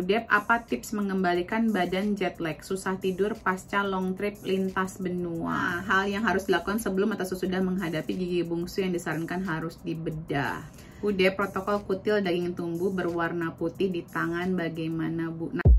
Udep, apa tips mengembalikan badan jet lag, susah tidur pasca long trip lintas benua? Ah, hal yang harus dilakukan sebelum atau sesudah menghadapi gigi bungsu yang disarankan harus dibedah. Udep, protokol kutil daging tumbuh berwarna putih di tangan bagaimana Bu? Nah,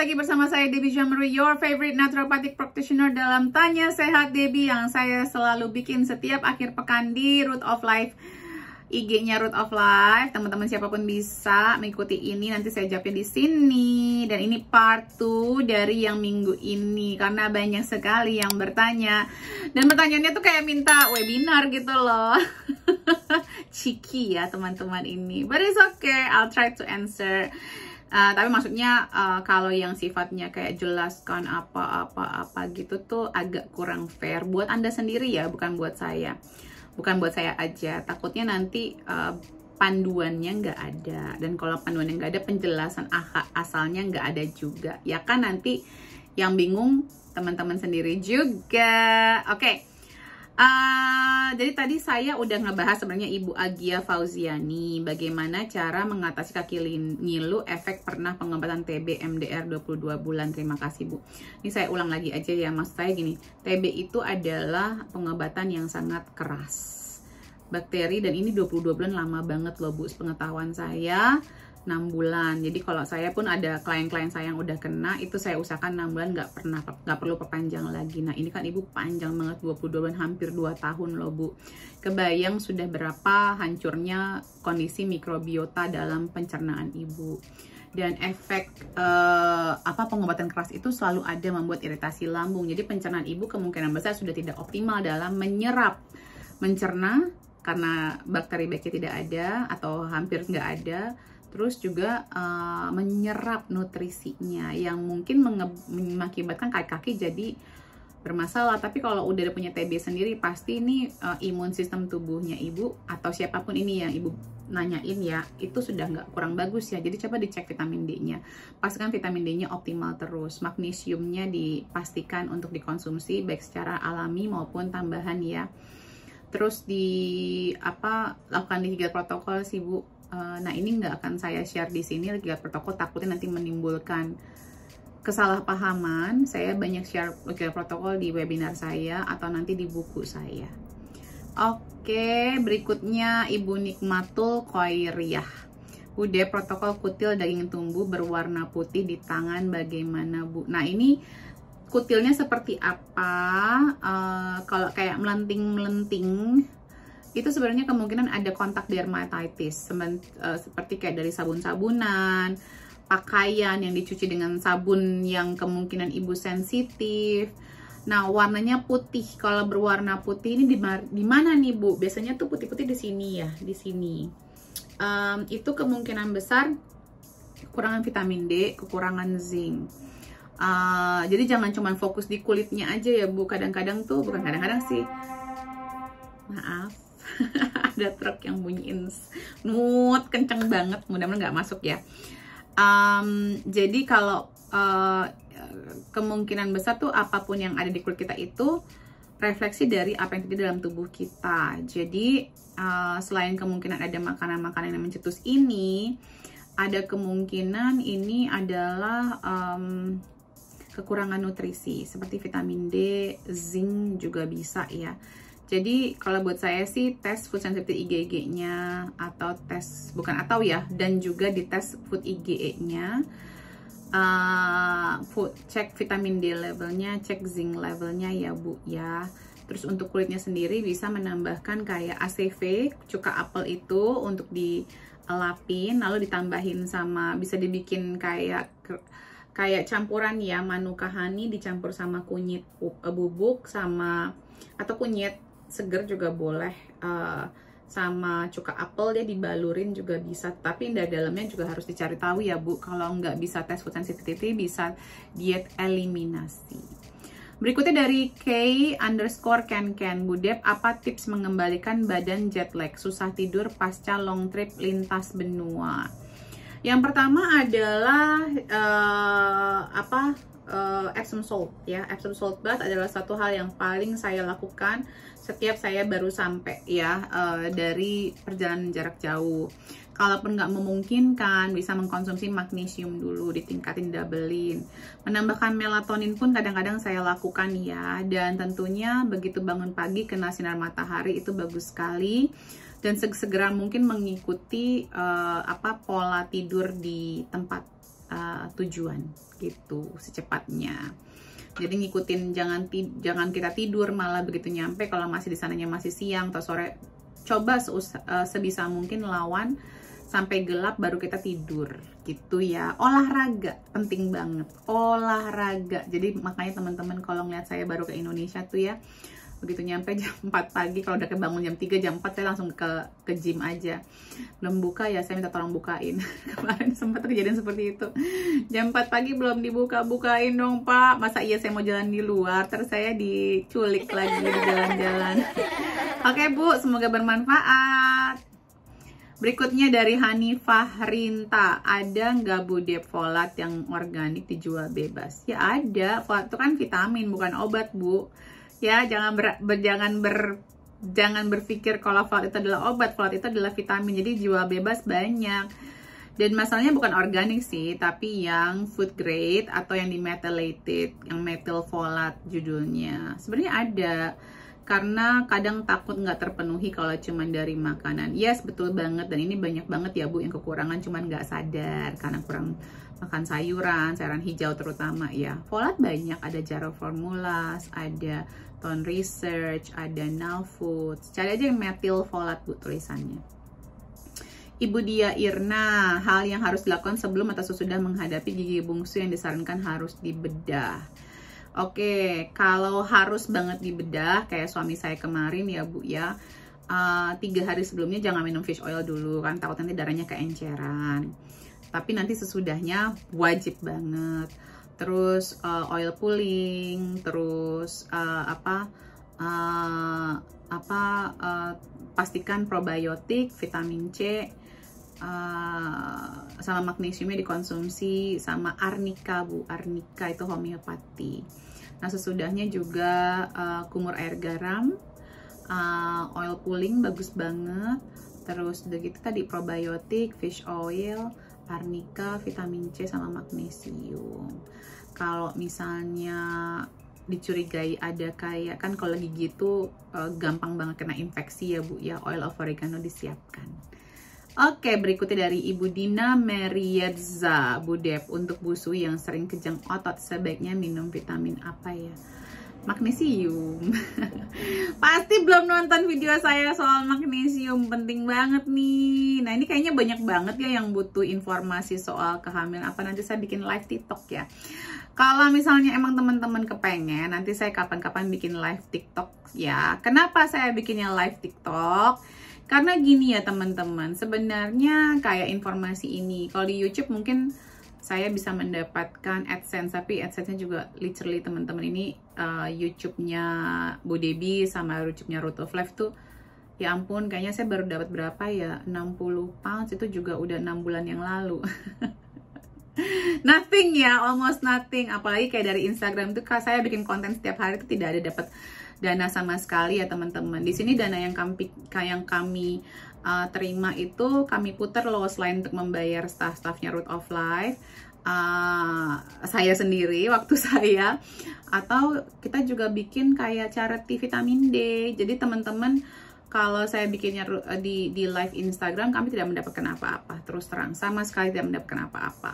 lagi bersama saya Debbie Jamru, your favorite naturopathic practitioner dalam Tanya Sehat Debbie yang saya selalu bikin setiap akhir pekan di Root of Life. IG-nya Root of Life, teman-teman siapapun bisa mengikuti ini, nanti saya jawabin di sini. Dan ini part 2 dari yang minggu ini, karena banyak sekali yang bertanya. Dan pertanyaannya tuh kayak minta webinar gitu loh. Ciki ya teman-teman ini, but it's okay, I'll try to answer. Uh, tapi maksudnya uh, kalau yang sifatnya kayak jelaskan apa-apa-apa gitu tuh agak kurang fair buat anda sendiri ya, bukan buat saya, bukan buat saya aja. Takutnya nanti uh, panduannya nggak ada dan kalau panduannya nggak ada penjelasan asalnya nggak ada juga, ya kan nanti yang bingung teman-teman sendiri juga. Oke. Okay. Uh, jadi tadi saya udah ngebahas sebenarnya Ibu Agia Fauziani bagaimana cara mengatasi kaki ngilu efek pernah pengobatan TB MDR 22 bulan. Terima kasih Bu. Ini saya ulang lagi aja ya mas saya gini, TB itu adalah pengobatan yang sangat keras bakteri dan ini 22 bulan lama banget loh Bu pengetahuan saya 6 bulan. Jadi kalau saya pun ada klien-klien saya yang udah kena, itu saya usahakan 6 bulan nggak pernah nggak perlu perpanjang lagi. Nah ini kan ibu panjang banget 22 bulan, hampir 2 tahun loh bu. Kebayang sudah berapa hancurnya kondisi mikrobiota dalam pencernaan ibu. Dan efek uh, apa pengobatan keras itu selalu ada membuat iritasi lambung. Jadi pencernaan ibu kemungkinan besar sudah tidak optimal dalam menyerap, mencerna karena bakteri baiknya tidak ada atau hampir nggak ada terus juga uh, menyerap nutrisinya yang mungkin mengakibatkan kaki-kaki jadi bermasalah tapi kalau udah ada punya TB sendiri pasti ini uh, imun sistem tubuhnya ibu atau siapapun ini yang ibu nanyain ya itu sudah nggak kurang bagus ya jadi coba dicek vitamin D-nya pastikan vitamin D-nya optimal terus magnesiumnya dipastikan untuk dikonsumsi baik secara alami maupun tambahan ya terus di apa lakukan di tiga protokol sih bu Eh, nah ini nggak akan saya share di sini lihat protokol takutnya nanti menimbulkan kesalahpahaman saya banyak share lagi protokol di webinar saya atau nanti di buku saya oke berikutnya ibu nikmatul koiriah udah protokol kutil daging tumbuh berwarna putih di tangan bagaimana bu? Nah ini kutilnya seperti apa? Uh, kalau kayak melenting-melenting itu sebenarnya kemungkinan ada kontak dermatitis eh, seperti kayak dari sabun-sabunan, pakaian yang dicuci dengan sabun yang kemungkinan ibu sensitif. Nah, warnanya putih. Kalau berwarna putih ini di mana nih, Bu? Biasanya tuh putih-putih di sini ya, di sini. Um, itu kemungkinan besar kekurangan vitamin D, kekurangan zinc. Uh, jadi jangan cuma fokus di kulitnya aja ya, Bu. Kadang-kadang tuh bukan kadang-kadang sih. Maaf. ada truk yang bunyiin nut kenceng banget mudah-mudahan nggak masuk ya um, jadi kalau uh, kemungkinan besar tuh apapun yang ada di kulit kita itu refleksi dari apa yang terjadi dalam tubuh kita jadi uh, selain kemungkinan ada makanan-makanan yang mencetus ini ada kemungkinan ini adalah um, kekurangan nutrisi seperti vitamin D, zinc juga bisa ya jadi kalau buat saya sih tes food sensitivity IgG-nya atau tes bukan atau ya dan juga di tes food IgE-nya uh, eh, food, cek vitamin D levelnya, cek zinc levelnya ya Bu ya. Terus untuk kulitnya sendiri bisa menambahkan kayak ACV, cuka apel itu untuk dilapin lalu ditambahin sama bisa dibikin kayak kayak campuran ya manuka honey dicampur sama kunyit eh, bubuk sama atau kunyit seger juga boleh uh, sama cuka apel dia dibalurin juga bisa tapi indah dalamnya juga harus dicari tahu ya bu kalau nggak bisa tes food sensitivity bisa diet eliminasi berikutnya dari K underscore Ken Ken Budep apa tips mengembalikan badan jet lag susah tidur pasca long trip lintas benua yang pertama adalah uh, apa uh, Epsom salt ya Epsom salt bath adalah satu hal yang paling saya lakukan setiap saya baru sampai ya uh, dari perjalanan jarak jauh. Kalaupun nggak memungkinkan, bisa mengkonsumsi magnesium dulu, ditingkatin doublein. Menambahkan melatonin pun kadang-kadang saya lakukan ya, dan tentunya begitu bangun pagi kena sinar matahari itu bagus sekali dan segera mungkin mengikuti uh, apa pola tidur di tempat uh, tujuan gitu secepatnya jadi ngikutin jangan jangan kita tidur malah begitu nyampe kalau masih di sananya masih siang atau sore coba uh, sebisa mungkin lawan sampai gelap baru kita tidur gitu ya olahraga penting banget olahraga jadi makanya teman-teman kalau ngeliat saya baru ke Indonesia tuh ya begitu nyampe jam 4 pagi kalau udah kebangun jam 3 jam 4 saya langsung ke ke gym aja belum buka ya saya minta tolong bukain kemarin sempat kejadian seperti itu jam 4 pagi belum dibuka bukain dong pak masa iya saya mau jalan di luar terus saya diculik lagi di jalan-jalan oke bu semoga bermanfaat Berikutnya dari Hanifah Rinta, ada nggak Bu Depolat yang organik dijual bebas? Ya ada, itu kan vitamin bukan obat Bu ya jangan ber, ber jangan ber jangan berpikir kalau flat itu adalah obat flat itu adalah vitamin jadi jual bebas banyak dan masalahnya bukan organik sih tapi yang food grade atau yang dimethylated yang metal folat judulnya sebenarnya ada karena kadang takut nggak terpenuhi kalau cuman dari makanan. Yes, betul banget dan ini banyak banget ya Bu yang kekurangan cuman nggak sadar karena kurang makan sayuran, sayuran hijau terutama ya. Folat banyak, ada jarum formulas, ada Ton Research, ada Now Foods. Cari aja yang metil folat bu tulisannya. Ibu Dia Irna, hal yang harus dilakukan sebelum atau sesudah menghadapi gigi bungsu yang disarankan harus dibedah. Oke, kalau harus banget dibedah, kayak suami saya kemarin ya Bu ya, uh, tiga hari sebelumnya jangan minum fish oil dulu kan, takut nanti darahnya keenceran. Tapi nanti sesudahnya wajib banget terus uh, oil pulling, terus uh, apa uh, apa uh, pastikan probiotik, vitamin C, uh, sama magnesiumnya dikonsumsi sama arnika bu, arnika itu homeopati. Nah sesudahnya juga uh, kumur air garam, uh, oil pulling bagus banget, terus udah gitu tadi probiotik, fish oil arnika, vitamin C sama magnesium. Kalau misalnya dicurigai ada kayak kan kalau lagi gitu eh, gampang banget kena infeksi ya Bu ya oil of oregano disiapkan. Oke, berikutnya dari Ibu Dina Meriedza, Bu Dep. Untuk busu yang sering kejang otot, sebaiknya minum vitamin apa ya? magnesium pasti belum nonton video saya soal magnesium penting banget nih nah ini kayaknya banyak banget ya yang butuh informasi soal kehamilan apa nanti saya bikin live tiktok ya kalau misalnya emang teman-teman kepengen nanti saya kapan-kapan bikin live tiktok ya kenapa saya bikinnya live tiktok karena gini ya teman-teman sebenarnya kayak informasi ini kalau di youtube mungkin saya bisa mendapatkan AdSense tapi AdSense-nya juga literally teman-teman ini uh, YouTube-nya Bu Debi sama YouTube-nya Root of Life tuh ya ampun kayaknya saya baru dapat berapa ya 60 pounds itu juga udah enam bulan yang lalu nothing ya almost nothing apalagi kayak dari Instagram tuh kalau saya bikin konten setiap hari itu tidak ada dapat dana sama sekali ya teman-teman di sini dana yang kami yang kami uh, terima itu kami putar loh selain untuk membayar staff-staffnya Root of Life uh, saya sendiri waktu saya atau kita juga bikin kayak cara charity vitamin D jadi teman-teman kalau saya bikinnya eh, di, di live Instagram kami tidak mendapatkan apa-apa terus terang sama sekali tidak mendapatkan apa-apa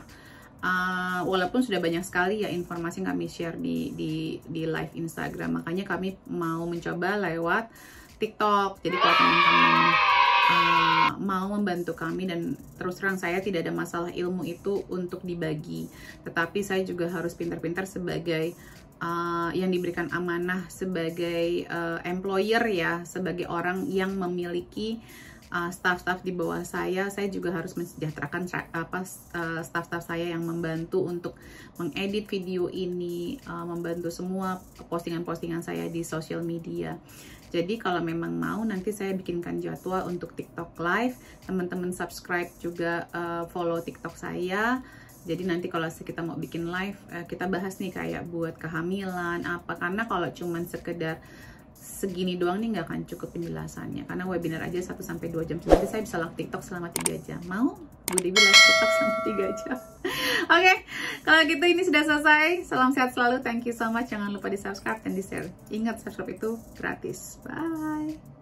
uh, walaupun sudah banyak sekali ya informasi yang kami share di, di, di live Instagram makanya kami mau mencoba lewat TikTok jadi kalau teman-teman Eh, mau membantu kami dan terus terang saya tidak ada masalah ilmu itu untuk dibagi tetapi saya juga harus pintar-pintar sebagai uh, yang diberikan amanah sebagai uh, employer ya, sebagai orang yang memiliki staff-staff uh, di bawah saya, saya juga harus mensejahterakan apa uh, staff-staff saya yang membantu untuk mengedit video ini, uh, membantu semua postingan-postingan saya di sosial media. Jadi kalau memang mau nanti saya bikinkan jadwal untuk TikTok live. Teman-teman subscribe juga uh, follow TikTok saya. Jadi nanti kalau kita mau bikin live uh, kita bahas nih kayak buat kehamilan apa karena kalau cuman sekedar segini doang nih nggak akan cukup penjelasannya karena webinar aja 1 sampai 2 jam. Jadi saya bisa live TikTok selama 3 jam. Mau? Bu Budi bilang TikTok selama 3 jam. Oke, okay, kalau gitu ini sudah selesai. Salam sehat selalu. Thank you so much. Jangan lupa di subscribe dan di share. Ingat subscribe itu gratis. Bye.